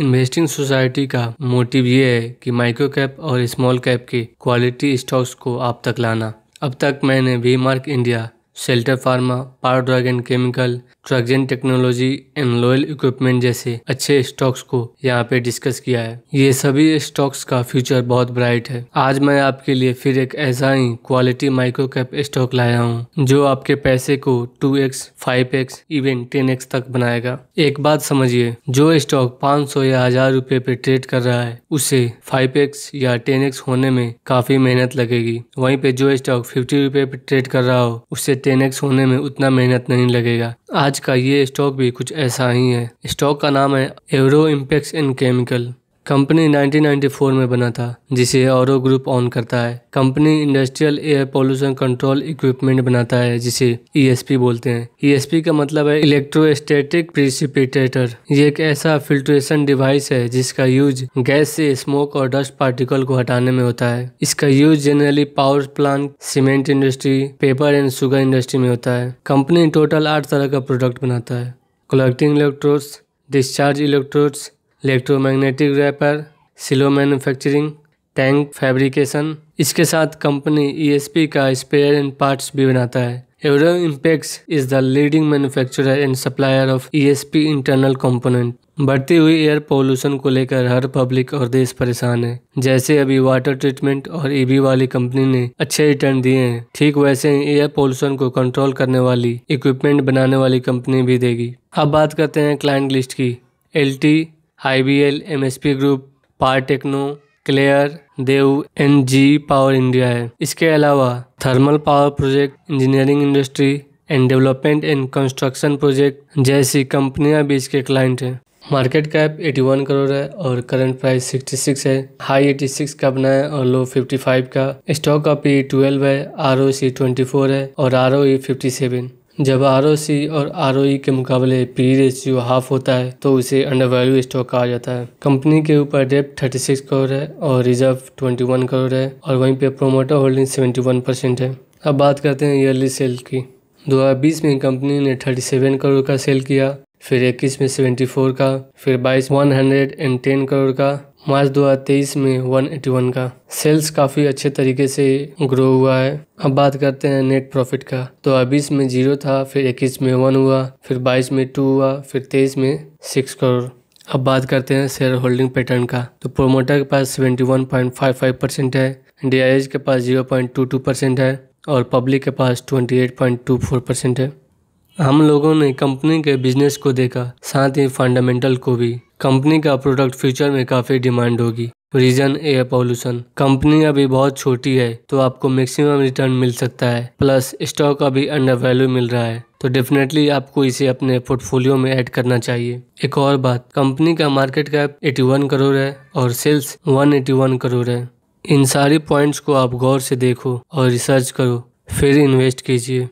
investing society का motive ये है कि माइक्रो कैप और स्मॉल कैप के क्वालिटी स्टॉक्स को आप तक लाना अब तक मैंने V Mark India Shelter Pharma power dragon chemical ट्रकजेन टेक्नोलॉजी एंड लॉयल इक्विपमेंट जैसे अच्छे स्टॉक्स को यहाँ पे डिस्कस किया है ये सभी स्टॉक्स का फ्यूचर बहुत ब्राइट है आज मैं आपके लिए फिर एक ऐसा ही क्वालिटी माइक्रो कैप स्टॉक लाया हूँ जो आपके पैसे को 2x, 5x, इवन 10x तक बनाएगा एक बात समझिए जो स्टॉक सौ या हजार रूपए पे ट्रेड कर रहा है उसे एक्स या एक्स होने में काफी मेहनत लगेगी वहीं पे जो स्टॉक फिफ्टी रूपए पे ट्रेड कर रहा हो उसे एक्स होने में उतना मेहनत नहीं लगेगा आज आज का ये स्टॉक भी कुछ ऐसा ही है स्टॉक का नाम है एवरो इम्पेक्स इन केमिकल कंपनी 1994 में बना था जिसे और ग्रुप ऑन करता है company industrial air pollution control equipment बनाता है जिसे ई e बोलते हैं ई e का मतलब है इलेक्ट्रोस्टेटिक प्रिसिपिटेटर ये एक ऐसा फिल्ट्रेशन डिवाइस है जिसका यूज गैस से स्मोक और डस्ट पार्टिकल को हटाने में होता है इसका use generally power plant cement industry paper and sugar industry में होता है कंपनी टोटल आठ तरह का प्रोडक्ट बनाता है collecting electrodes discharge electrodes electromagnetic rapper silo manufacturing tank fabrication इसके साथ कंपनी ई e का स्पेयर एंड पार्ट्स भी बनाता है Avro Impex is the leading manufacturer and supplier of ESP internal component बढ़ती हुई एयर पोल्यूशन को लेकर हर पब्लिक और देश परेशान है जैसे अभी वाटर ट्रीटमेंट और ईवी e वाली कंपनी ने अच्छे रिटर्न दिए हैं ठीक वैसे ही एयर पोल्यूशन को कंट्रोल करने वाली इक्विपमेंट बनाने वाली कंपनी भी देगी अब बात करते हैं क्लाइंट लिस्ट की L T I B L M S P group पार टेक्नो क्लेयर देव एंड जी पावर इंडिया है इसके अलावा thermal power project engineering industry and development and construction project जैसी कंपनियां भी इसके क्लाइंट हैं मार्केट कैप 81 करोड़ है और करंट प्राइस 66 है हाई 86 का बना है और लो 55 का स्टॉक का पी 12 है आर ओ सी है और आर ओ ई फिफ्टी जब आर और आर के मुकाबले पी रेशियो हाफ होता है तो उसे अंडर वैल्यू स्टॉक कहा जाता है कंपनी के ऊपर डेप्ट 36 करोड़ है और रिजर्व 21 करोड़ है और वहीं पे प्रोमोटर होल्डिंग 71 परसेंट है अब बात करते हैं ईयरली सेल की 2020 में कंपनी ने 37 करोड़ का सेल किया फिर इक्कीस में 74 का फिर बाईस 110 करोड़ का मार्च 2023 में 181 का सेल्स काफ़ी अच्छे तरीके से ग्रो हुआ है अब बात करते हैं नेट प्रॉफिट का तो अभी में जीरो था फिर इक्कीस में वन हुआ फिर बाईस में टू हुआ फिर तेईस में सिक्स करोड़ अब बात करते हैं शेयर होल्डिंग पैटर्न का तो प्रोमोटर के पास 71.55 परसेंट है डी के पास 0.22 परसेंट है और पब्लिक के पास 28.24 परसेंट है हम लोगों ने कंपनी के बिजनेस को देखा साथ ही फंडामेंटल को भी कंपनी का प्रोडक्ट फ्यूचर में काफ़ी डिमांड होगी रीजन एयर पॉल्यूशन कंपनी अभी बहुत छोटी है तो आपको मैक्सिमम रिटर्न मिल सकता है प्लस स्टॉक अभी अंडर वैल्यू मिल रहा है तो डेफिनेटली आपको इसे अपने पोर्टफोलियो में ऐड करना चाहिए एक और बात कंपनी का मार्केट कैप 81 करोड़ है और सेल्स 181 करोड़ है इन सारी पॉइंट्स को आप गौर से देखो और रिसर्च करो फिर इन्वेस्ट कीजिए